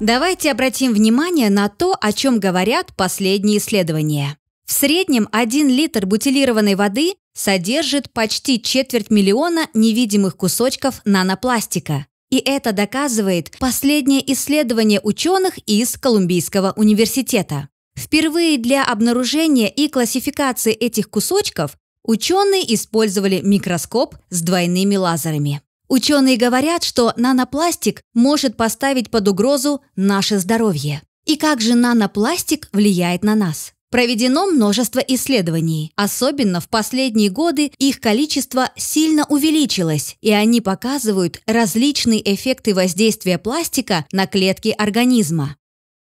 Давайте обратим внимание на то, о чем говорят последние исследования. В среднем 1 литр бутилированной воды содержит почти четверть миллиона невидимых кусочков нанопластика. И это доказывает последнее исследование ученых из Колумбийского университета. Впервые для обнаружения и классификации этих кусочков ученые использовали микроскоп с двойными лазерами. Ученые говорят, что нанопластик может поставить под угрозу наше здоровье. И как же нанопластик влияет на нас? Проведено множество исследований. Особенно в последние годы их количество сильно увеличилось, и они показывают различные эффекты воздействия пластика на клетки организма.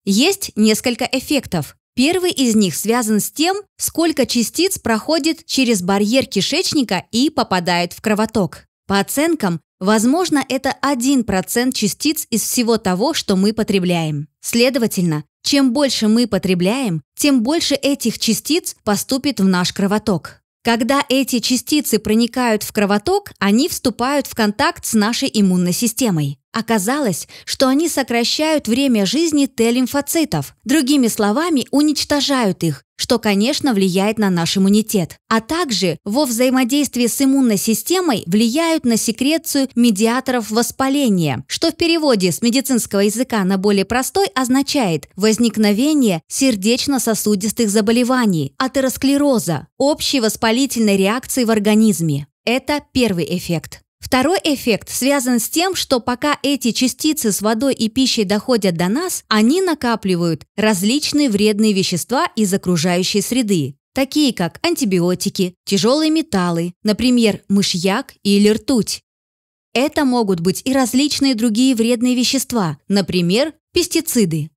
Есть несколько эффектов. Первый из них связан с тем, сколько частиц проходит через барьер кишечника и попадает в кровоток. По оценкам, возможно, это 1% частиц из всего того, что мы потребляем. Следовательно, чем больше мы потребляем, тем больше этих частиц поступит в наш кровоток. Когда эти частицы проникают в кровоток, они вступают в контакт с нашей иммунной системой. Оказалось, что они сокращают время жизни Т-лимфоцитов, другими словами, уничтожают их, что, конечно, влияет на наш иммунитет. А также во взаимодействии с иммунной системой влияют на секрецию медиаторов воспаления, что в переводе с медицинского языка на более простой означает возникновение сердечно-сосудистых заболеваний, атеросклероза, общей воспалительной реакции в организме. Это первый эффект. Второй эффект связан с тем, что пока эти частицы с водой и пищей доходят до нас, они накапливают различные вредные вещества из окружающей среды, такие как антибиотики, тяжелые металлы, например, мышьяк или ртуть. Это могут быть и различные другие вредные вещества, например, пестициды.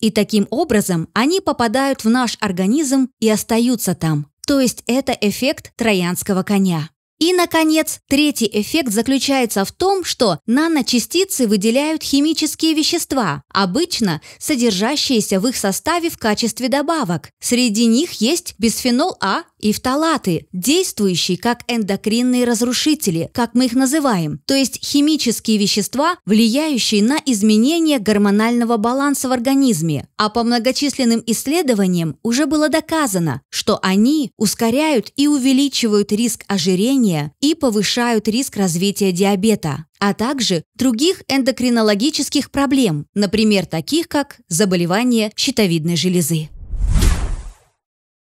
И таким образом они попадают в наш организм и остаются там. То есть это эффект троянского коня. И, наконец, третий эффект заключается в том, что наночастицы выделяют химические вещества, обычно содержащиеся в их составе в качестве добавок. Среди них есть бисфенол А, и фталаты, действующие как эндокринные разрушители, как мы их называем, то есть химические вещества, влияющие на изменение гормонального баланса в организме. А по многочисленным исследованиям уже было доказано, что они ускоряют и увеличивают риск ожирения и повышают риск развития диабета а также других эндокринологических проблем, например, таких как заболевание щитовидной железы.